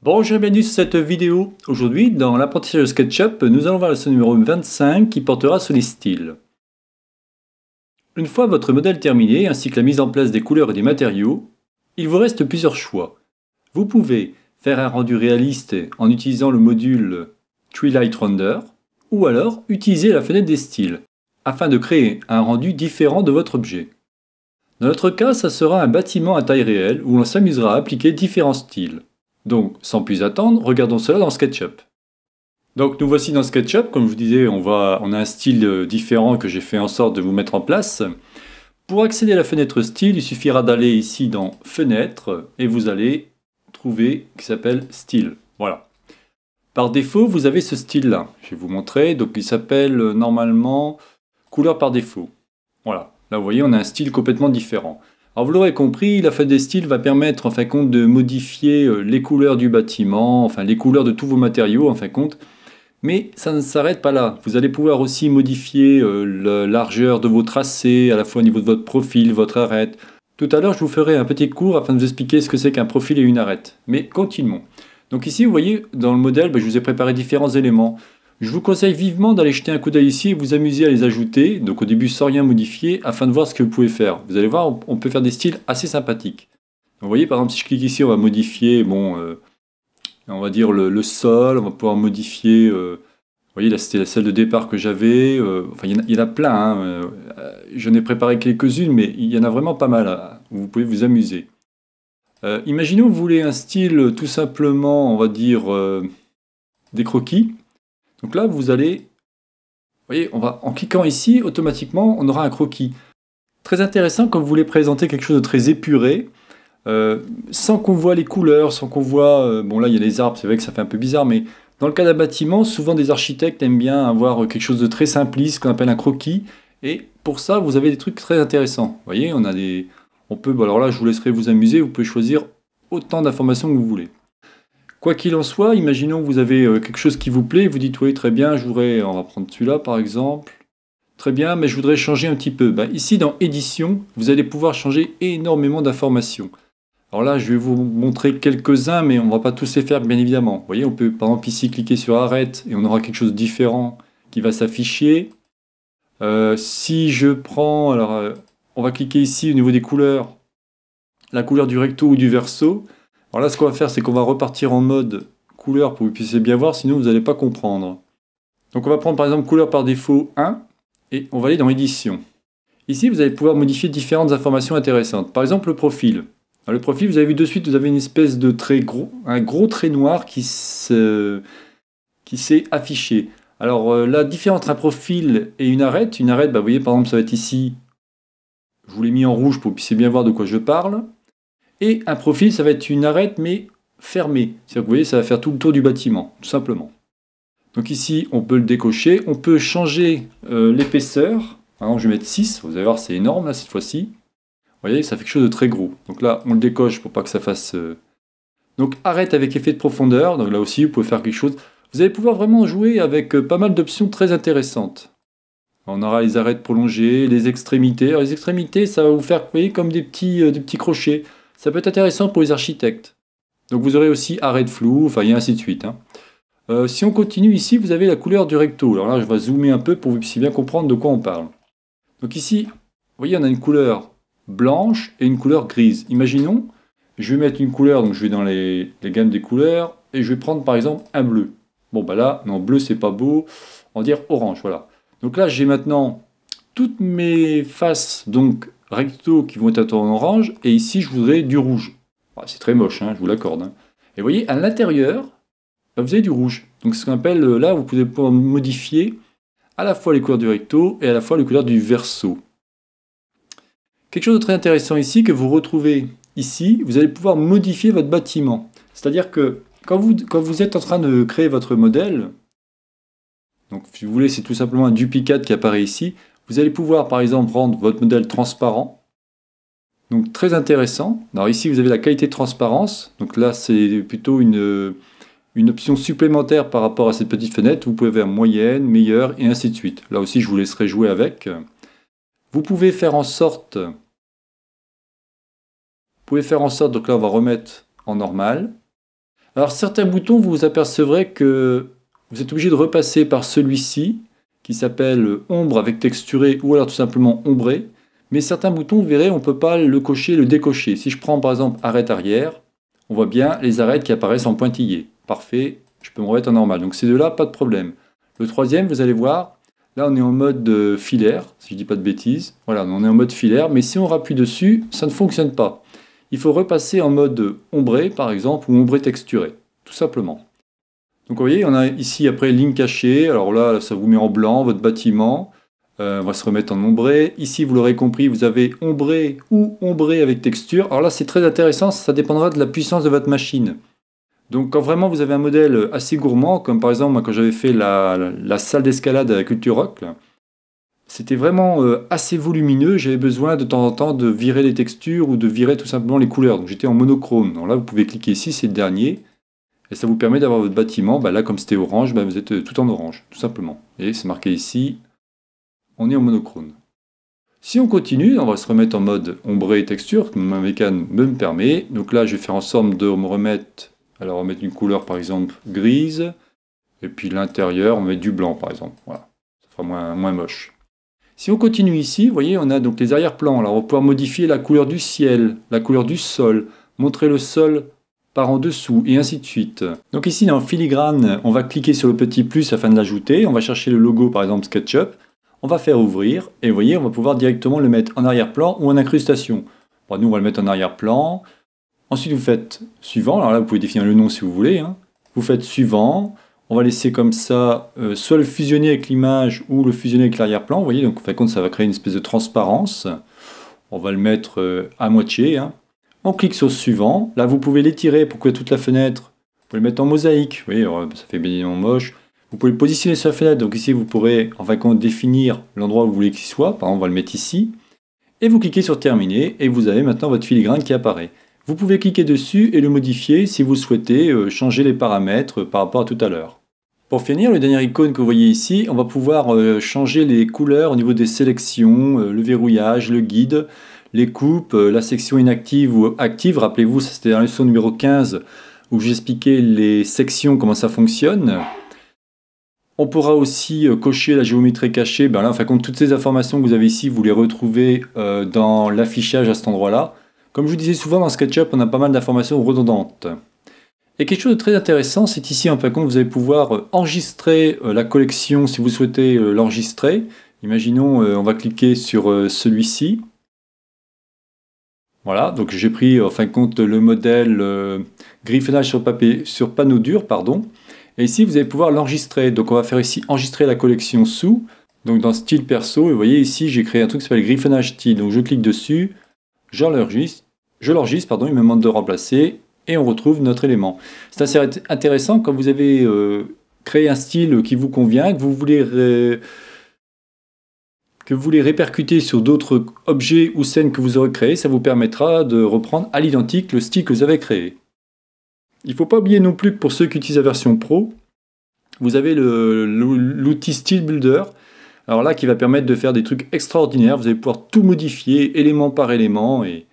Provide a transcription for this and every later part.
Bonjour et bienvenue sur cette vidéo. Aujourd'hui, dans l'apprentissage de SketchUp, nous allons voir le leçon numéro 25 qui portera sur les styles. Une fois votre modèle terminé, ainsi que la mise en place des couleurs et des matériaux, il vous reste plusieurs choix. Vous pouvez faire un rendu réaliste en utilisant le module Light Render, ou alors utiliser la fenêtre des styles, afin de créer un rendu différent de votre objet. Dans notre cas, ça sera un bâtiment à taille réelle où l'on s'amusera à appliquer différents styles. Donc, sans plus attendre, regardons cela dans SketchUp. Donc nous voici dans SketchUp, comme je vous disais, on, a un style euh, différent que j'ai fait en sorte de vous mettre en place. Pour accéder à la fenêtre style, il suffira d'aller ici dans fenêtre et vous allez trouver qui s'appelle style. Voilà. Par défaut, vous avez ce style là. Je vais vous montrer. Donc il s'appelle euh, normalement couleur par défaut. Voilà. Là vous voyez, on a un style complètement différent. Alors vous l'aurez compris, la feuille des styles va permettre en fin de compte de modifier euh, les couleurs du bâtiment, enfin les couleurs de tous vos matériaux en fin de compte. Mais ça ne s'arrête pas là. Vous allez pouvoir aussi modifier euh, la largeur de vos tracés, à la fois au niveau de votre profil, votre arête. Tout à l'heure, je vous ferai un petit cours afin de vous expliquer ce que c'est qu'un profil et une arête. Mais continuons. Donc ici, vous voyez, dans le modèle, ben, je vous ai préparé différents éléments. Je vous conseille vivement d'aller jeter un coup d'œil ici et vous amuser à les ajouter, donc au début sans rien modifier, afin de voir ce que vous pouvez faire. Vous allez voir, on peut faire des styles assez sympathiques. vous voyez, par exemple, si je clique ici, on va modifier, bon, euh, on va dire le, sol, on va pouvoir modifier... Euh, vous voyez, là, c'était la salle de départ que j'avais. Euh, enfin, il y, en a plein. Hein. n'ai J'en ai préparé quelques-unes, mais il y en a vraiment pas mal. Hein, vous pouvez vous amuser. Euh, imaginons vous voulez un style tout simplement, on va dire, des croquis. Donc là, vous allez, vous voyez, on va, en cliquant ici, automatiquement, on aura un croquis. Très intéressant quand vous voulez présenter quelque chose de très épuré, euh, sans qu'on voit les couleurs, sans qu'on voit, euh, bon là il y a les arbres, c'est vrai que ça fait un peu bizarre, mais dans le cas d'un bâtiment, souvent des architectes aiment bien avoir quelque chose de très simpliste, qu'on appelle un croquis, et pour ça, vous avez des trucs très intéressants. Vous voyez, on a des, on peut, alors là, je vous laisserai vous amuser, vous pouvez choisir autant d'informations que vous voulez. Quoi qu'il en soit, imaginons que vous avez euh, quelque chose qui vous plaît, vous dites oui très bien, je voudrais, on va prendre celui-là par exemple, très bien, mais je voudrais changer un petit peu. Ben, ici dans édition, vous allez pouvoir changer énormément d'informations. Alors là, je vais vous montrer quelques-uns, mais on ne va pas tous les faire bien évidemment. Vous voyez, on peut par exemple ici cliquer sur arrête et on aura quelque chose de différent qui va s'afficher. Euh, si je prends, alors euh, on va cliquer ici au niveau des couleurs, la couleur du recto ou du verso. Alors là, ce qu'on va faire, c'est qu'on va repartir en mode couleur pour que vous puissiez bien voir, sinon vous n'allez pas comprendre. Donc on va prendre par exemple couleur par défaut 1 et on va aller dans édition. Ici, vous allez pouvoir modifier différentes informations intéressantes. Par exemple, le profil. le profil, vous avez vu de suite, vous avez une espèce de trait gros, un gros trait noir qui s'est affiché. Alors euh, la différence entre un profil et une arête, une arête, bah, vous voyez par exemple, ça va être ici, je vous l'ai mis en rouge pour que vous puissiez bien voir de quoi je parle. Et un profil, ça va être une arête, mais fermée. C'est-à-dire que vous voyez, ça va faire tout le tour du bâtiment, tout simplement. Donc ici, on peut le décocher. On peut changer euh, l'épaisseur. Alors je vais mettre 6. Vous allez voir, c'est énorme, là, cette fois-ci. Vous voyez, ça fait quelque chose de très gros. Donc là, on le décoche pour pas que ça fasse... Euh, Donc arête avec effet de profondeur. Donc là aussi, vous pouvez faire quelque chose. Vous allez pouvoir vraiment jouer avec euh, pas mal d'options très intéressantes. On aura les arêtes prolongées, les extrémités. Alors, les extrémités, ça va vous faire, vous voyez, comme des petits, des petits crochets. Ça peut être intéressant pour les architectes. Donc vous aurez aussi arrêt de flou, enfin et ainsi de suite. Hein. Euh, si on continue ici, vous avez la couleur du recto. Alors là, je vais zoomer un peu pour que vous puissiez bien comprendre de quoi on parle. Donc ici, vous voyez, on a une couleur blanche et une couleur grise. Imaginons, je vais mettre une couleur, donc je vais dans les, gammes des couleurs, et je vais prendre par exemple un bleu. Bon bah là, non, bleu c'est pas beau, on va dire orange, voilà. Donc là, j'ai maintenant toutes mes faces donc recto qui vont être en orange, et ici je voudrais du rouge. Ah, c'est très moche, hein, je vous l'accorde. Hein. Et vous voyez, à l'intérieur, bah, vous avez du rouge. Donc ce qu'on appelle, euh, là, vous pouvez pouvoir modifier à la fois les couleurs du recto et à la fois les couleurs du verso. Quelque chose de très intéressant ici, que vous retrouvez ici, vous allez pouvoir modifier votre bâtiment. C'est-à-dire que quand vous, quand vous êtes en train de créer votre modèle, donc si vous voulez, c'est tout simplement un duplicate qui apparaît ici, vous allez pouvoir par exemple rendre votre modèle transparent. Donc très intéressant. Alors ici vous avez la qualité de transparence. Donc là c'est plutôt une, une option supplémentaire par rapport à cette petite fenêtre. Vous pouvez faire moyenne, meilleure et ainsi de suite. Là aussi je vous laisserai jouer avec. Vous pouvez faire en sorte... Vous pouvez faire en sorte, donc là on va remettre en normal. Alors certains boutons, vous vous apercevrez que vous êtes obligé de repasser par celui-ci qui s'appelle ombre avec texturé ou alors tout simplement ombré. Mais certains boutons, vous verrez, on ne peut pas le cocher, le décocher. Si je prends par exemple arête arrière, on voit bien les arêtes qui apparaissent en pointillé. Parfait, je peux me remettre en normal. Donc ces deux-là, pas de problème. Le troisième, vous allez voir, là on est en mode euh, filaire, si je dis pas de bêtises. Voilà, on est en mode filaire, mais si on rappuie dessus, ça ne fonctionne pas. Il faut repasser en mode ombré, par exemple, ou ombré texturé, tout simplement. Donc vous voyez, on a ici après ligne cachée, alors là ça vous met en blanc votre bâtiment, euh, on va se remettre en ombré. Ici vous l'aurez compris, vous avez ombré ou ombré avec texture. Alors là c'est très intéressant, ça dépendra de la puissance de votre machine. Donc quand vraiment vous avez un modèle assez gourmand, comme par exemple moi, quand j'avais fait la, salle d'escalade à Culture Rock, c'était vraiment euh, assez volumineux, j'avais besoin de temps en temps de virer les textures ou de virer tout simplement les couleurs. Donc j'étais en monochrome. Donc là vous pouvez cliquer ici, c'est le dernier. Et ça vous permet d'avoir votre bâtiment, bah là comme c'était orange, bah, vous êtes euh, tout en orange, tout simplement. Et c'est marqué ici, on est en monochrome. Si on continue, on va se remettre en mode ombré et texture, comme ma mécanique me permet. Donc là, je vais faire en sorte de me remettre, alors on va mettre une couleur par exemple grise, et puis l'intérieur, on met du blanc par exemple. Voilà, ça fera moins, moins moche. Si on continue ici, vous voyez, on a donc les arrière-plans. Alors on va pouvoir modifier la couleur du ciel, la couleur du sol, montrer le sol par en dessous et ainsi de suite. Donc ici dans filigrane, on va cliquer sur le petit plus afin de l'ajouter, on va chercher le logo par exemple SketchUp, on va faire ouvrir et vous voyez on va pouvoir directement le mettre en arrière-plan ou en incrustation. nous on va le mettre en arrière-plan, ensuite vous faites suivant, alors là vous pouvez définir le nom si vous voulez, hein. vous faites suivant, on va laisser comme ça euh, soit le fusionner avec l'image ou le fusionner avec l'arrière-plan, vous voyez donc en fin compte ça va créer une espèce de transparence, on va le mettre euh, à moitié, hein. On clique sur suivant. Là, vous pouvez l'étirer pour que toute la fenêtre, vous pouvez le mettre en mosaïque. Oui, euh, ça fait bien moche. Vous pouvez le positionner sur la fenêtre. Donc ici, vous pourrez enfin, quand définir l'endroit où vous voulez qu'il soit. Par exemple, on va le mettre ici. Et vous cliquez sur terminer et vous avez maintenant votre filigrane qui apparaît. Vous pouvez cliquer dessus et le modifier si vous souhaitez euh, changer les paramètres euh, par rapport à tout à l'heure. Pour finir, le dernier icône que vous voyez ici, on va pouvoir changer les couleurs au niveau des sélections, le verrouillage, le guide les coupes, euh, la section inactive ou active. Rappelez-vous, c'était dans la leçon numéro 15 où j'expliquais les sections, comment ça fonctionne. On pourra aussi euh, cocher la géométrie cachée. Ben là, enfin, compte, toutes ces informations que vous avez ici, vous les retrouvez euh, dans l'affichage à cet endroit-là. Comme je vous disais souvent dans SketchUp, on a pas mal d'informations redondantes. Et quelque chose de très intéressant, c'est ici, en fin de compte, vous allez pouvoir enregistrer la collection si vous souhaitez l'enregistrer. Imaginons, on va cliquer sur celui-ci. Voilà, donc j'ai pris en fin de compte le modèle euh, griffonnage sur, papier, sur panneau dur, pardon. Et ici, vous allez pouvoir l'enregistrer. Donc on va faire ici enregistrer la collection sous. Donc dans style perso, et vous voyez ici, j'ai créé un truc qui s'appelle griffonnage style. Donc je clique dessus, je l'enregistre, je l'enregistre, pardon, il me demande de remplacer et on retrouve notre élément. C'est assez intéressant quand vous avez euh, créé un style qui vous convient, que vous voulez que vous les répercuter sur d'autres objets ou scènes que vous aurez créés, ça vous permettra de reprendre à l'identique le style que vous avez créé. Il ne faut pas oublier non plus que pour ceux qui utilisent la version pro, vous avez l'outil Style Builder, alors là qui va permettre de faire des trucs extraordinaires, vous allez pouvoir tout modifier élément par élément, et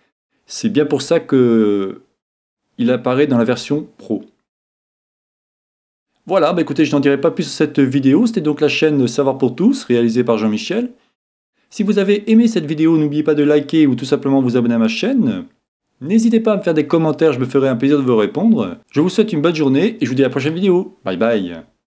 c'est bien pour ça que il apparaît dans la version pro. Voilà, bah écoutez, je n'en dirai pas plus sur cette vidéo. C'était donc la chaîne Savoir pour tous, réalisée par Jean-Michel. Si vous avez aimé cette vidéo, n'oubliez pas de liker ou tout simplement vous abonner à ma chaîne. N'hésitez pas à me faire des commentaires, je me ferai un plaisir de vous répondre. Je vous souhaite une bonne journée et je vous dis à la prochaine vidéo. Bye bye